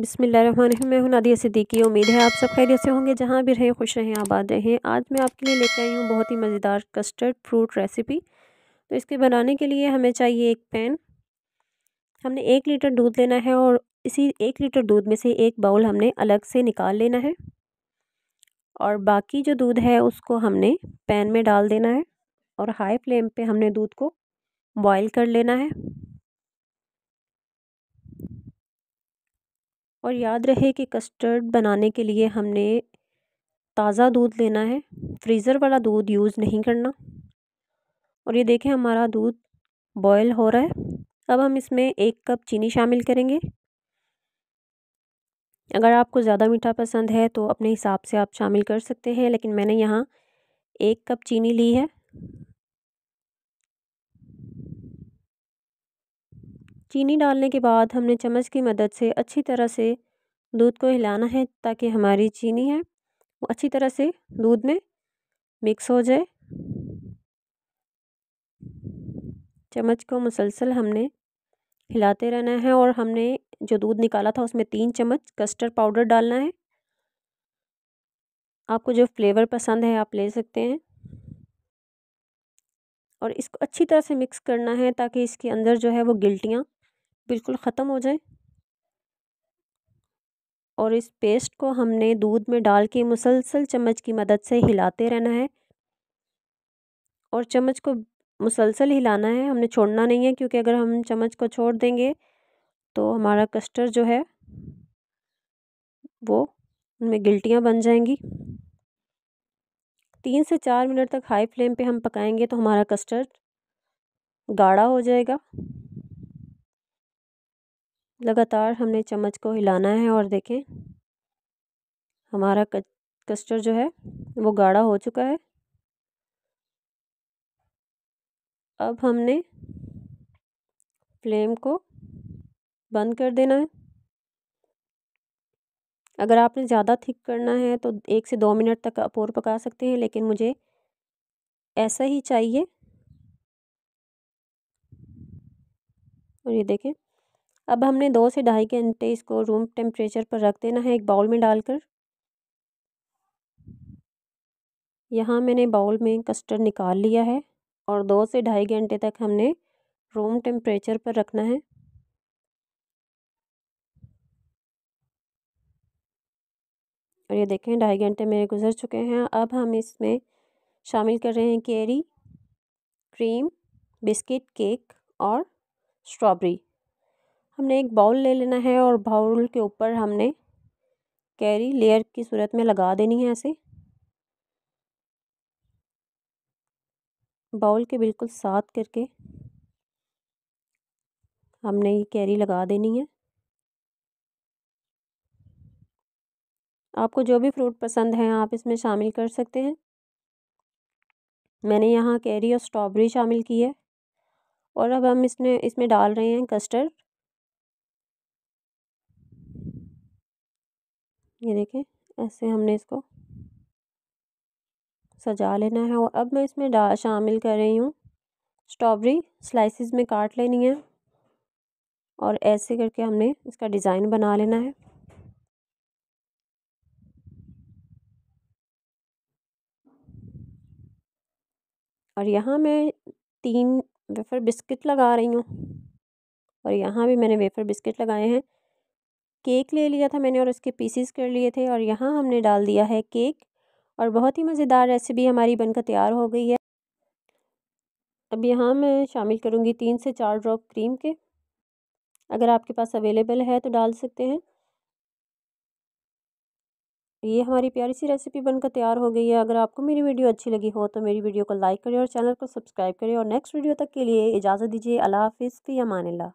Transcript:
बिसमीम नदिया सिद्दीकी उम्मीद है आप सब खैरियत से होंगे जहाँ भी रहें खुश रहें आबाद रहें आज मैं आपके लिए लेकर आई हूँ बहुत ही मज़ेदार कस्टर्ड फ्रूट रेसिपी तो इसके बनाने के लिए हमें चाहिए एक पैन हमने एक लीटर दूध लेना है और इसी एक लीटर दूध में से एक बाउल हमने अलग से निकाल लेना है और बाकी जो दूध है उसको हमने पैन में डाल देना है और हाई फ्लेम पर हमने दूध को बॉयल कर लेना है और याद रहे कि कस्टर्ड बनाने के लिए हमने ताज़ा दूध लेना है फ्रीज़र वाला दूध यूज़ नहीं करना और ये देखें हमारा दूध बॉयल हो रहा है अब हम इसमें एक कप चीनी शामिल करेंगे अगर आपको ज़्यादा मीठा पसंद है तो अपने हिसाब से आप शामिल कर सकते हैं लेकिन मैंने यहाँ एक कप चीनी ली है चीनी डालने के बाद हमने चम्मच की मदद से अच्छी तरह से दूध को हिलाना है ताकि हमारी चीनी है वो अच्छी तरह से दूध में मिक्स हो जाए चम्मच को मुसलसल हमने हिलाते रहना है और हमने जो दूध निकाला था उसमें तीन चम्मच कस्टर्ड पाउडर डालना है आपको जो फ्लेवर पसंद है आप ले सकते हैं और इसको अच्छी तरह से मिक्स करना है ताकि इसके अंदर जो है वो गिल्टियाँ बिल्कुल ख़त्म हो जाए और इस पेस्ट को हमने दूध में डाल के मुसलसल चम्मच की मदद से हिलाते रहना है और चम्मच को मुसलसल हिलाना है हमने छोड़ना नहीं है क्योंकि अगर हम चम्मच को छोड़ देंगे तो हमारा कस्टर्ड जो है वो उनमें गिल्टियाँ बन जाएंगी तीन से चार मिनट तक हाई फ्लेम पे हम पकाएंगे तो हमारा कस्टर्ड गाढ़ा हो जाएगा लगातार हमने चम्मच को हिलाना है और देखें हमारा कस्टर्ड जो है वो गाढ़ा हो चुका है अब हमने फ्लेम को बंद कर देना है अगर आपने ज़्यादा थिक करना है तो एक से दो मिनट तक आप और पका सकते हैं लेकिन मुझे ऐसा ही चाहिए और ये देखें अब हमने दो से ढाई घंटे इसको रूम टेम्परेचर पर रख देना है एक बाउल में डालकर यहाँ मैंने बाउल में कस्टर्ड निकाल लिया है और दो से ढाई घंटे तक हमने रूम टेम्परेचर पर रखना है और ये देखें ढाई घंटे मेरे गुजर चुके हैं अब हम इसमें शामिल कर रहे हैं केरी क्रीम बिस्किट केक और स्ट्रॉबेरी हमने एक बाउल ले लेना है और बाउल के ऊपर हमने कैरी लेयर की सूरत में लगा देनी है ऐसे बाउल के बिल्कुल साथ करके हमने ये कैरी लगा देनी है आपको जो भी फ्रूट पसंद है आप इसमें शामिल कर सकते हैं मैंने यहाँ कैरी और स्ट्रॉबेरी शामिल की है और अब हम इसमें इसमें डाल रहे हैं कस्टर्ड ये देखें ऐसे हमने इसको सजा लेना है और अब मैं इसमें डा शामिल कर रही हूँ स्ट्रॉबेरी स्लाइसिस में काट लेनी है और ऐसे करके हमने इसका डिज़ाइन बना लेना है और यहाँ मैं तीन वेफ़र बिस्किट लगा रही हूँ और यहाँ भी मैंने वेफ़र बिस्किट लगाए हैं केक ले लिया था मैंने और उसके पीसीस कर लिए थे और यहाँ हमने डाल दिया है केक और बहुत ही मज़ेदार रेसिपी हमारी बनकर तैयार हो गई है अब यहाँ मैं शामिल करूँगी तीन से चार ड्रॉप क्रीम के अगर आपके पास अवेलेबल है तो डाल सकते हैं ये हमारी प्यारी सी रेसिपी बनकर तैयार हो गई है अगर आपको मेरी वीडियो अच्छी लगी हो तो मेरी वीडियो को लाइक करें और चैनल को सब्सक्राइब करें और नेक्स्ट वीडियो तक के लिए इजाज़त दीजिए अल्लाह हाफिज़ फ़ी अमान